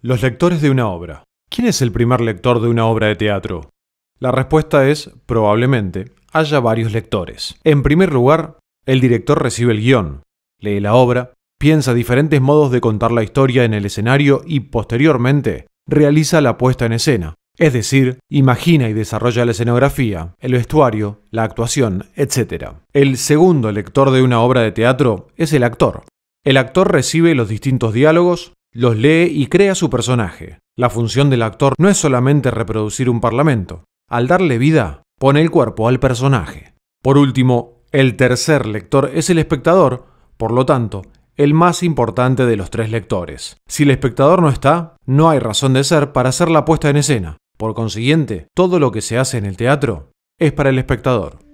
Los lectores de una obra. ¿Quién es el primer lector de una obra de teatro? La respuesta es, probablemente, haya varios lectores. En primer lugar, el director recibe el guión, lee la obra, piensa diferentes modos de contar la historia en el escenario y, posteriormente, realiza la puesta en escena. Es decir, imagina y desarrolla la escenografía, el vestuario, la actuación, etc. El segundo lector de una obra de teatro es el actor. El actor recibe los distintos diálogos, los lee y crea su personaje. La función del actor no es solamente reproducir un parlamento. Al darle vida, pone el cuerpo al personaje. Por último, el tercer lector es el espectador, por lo tanto, el más importante de los tres lectores. Si el espectador no está, no hay razón de ser para hacer la puesta en escena. Por consiguiente, todo lo que se hace en el teatro es para el espectador.